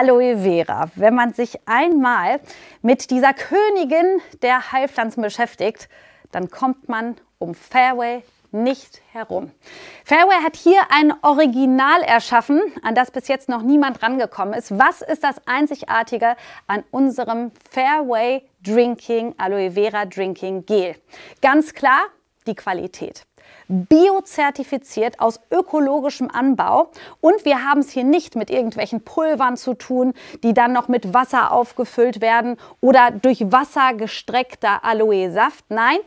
Aloe Vera. Wenn man sich einmal mit dieser Königin der Heilpflanzen beschäftigt, dann kommt man um Fairway nicht herum. Fairway hat hier ein Original erschaffen, an das bis jetzt noch niemand rangekommen ist. Was ist das Einzigartige an unserem Fairway Drinking Aloe Vera Drinking Gel? Ganz klar die Qualität biozertifiziert aus ökologischem Anbau. Und wir haben es hier nicht mit irgendwelchen Pulvern zu tun, die dann noch mit Wasser aufgefüllt werden oder durch Wasser gestreckter Aloe-Saft. Nein,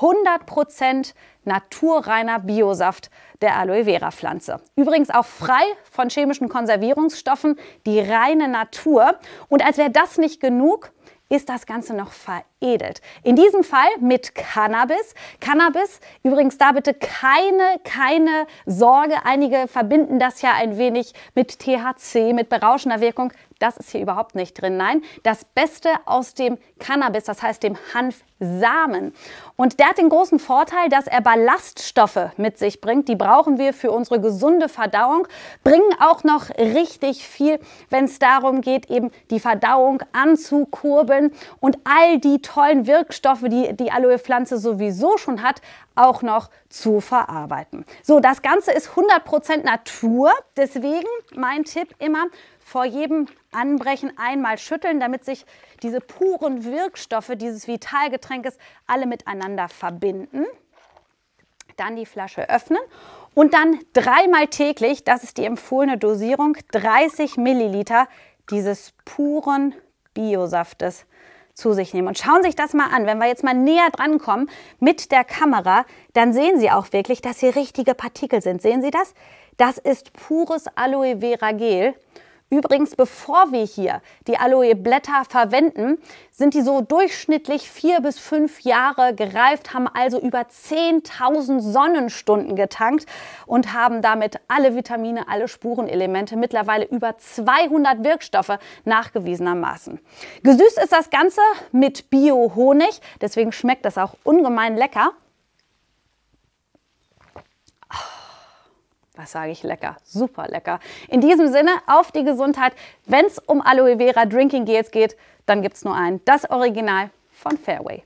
100% naturreiner Biosaft der Aloe Vera Pflanze. Übrigens auch frei von chemischen Konservierungsstoffen, die reine Natur. Und als wäre das nicht genug, ist das Ganze noch verändert veredelt. In diesem Fall mit Cannabis. Cannabis, übrigens da bitte keine, keine Sorge. Einige verbinden das ja ein wenig mit THC, mit berauschender Wirkung. Das ist hier überhaupt nicht drin. Nein, das Beste aus dem Cannabis, das heißt dem Hanfsamen. Und der hat den großen Vorteil, dass er Ballaststoffe mit sich bringt. Die brauchen wir für unsere gesunde Verdauung, bringen auch noch richtig viel, wenn es darum geht, eben die Verdauung anzukurbeln und all die tollen Wirkstoffe, die die Aloe-Pflanze sowieso schon hat, auch noch zu verarbeiten. So, das Ganze ist 100% Natur, deswegen mein Tipp immer, vor jedem Anbrechen einmal schütteln, damit sich diese puren Wirkstoffe dieses Vitalgetränkes alle miteinander verbinden. Dann die Flasche öffnen und dann dreimal täglich, das ist die empfohlene Dosierung, 30 Milliliter dieses puren Biosaftes zu sich nehmen. Und schauen Sie sich das mal an. Wenn wir jetzt mal näher dran kommen mit der Kamera, dann sehen Sie auch wirklich, dass hier richtige Partikel sind. Sehen Sie das? Das ist pures Aloe Vera Gel. Übrigens, bevor wir hier die Aloe-Blätter verwenden, sind die so durchschnittlich vier bis fünf Jahre gereift, haben also über 10.000 Sonnenstunden getankt und haben damit alle Vitamine, alle Spurenelemente, mittlerweile über 200 Wirkstoffe nachgewiesenermaßen. Gesüßt ist das Ganze mit Bio-Honig, deswegen schmeckt das auch ungemein lecker. was sage ich lecker, super lecker. In diesem Sinne, auf die Gesundheit. Wenn es um Aloe Vera Drinking Gels geht, dann gibt es nur einen, das Original von Fairway.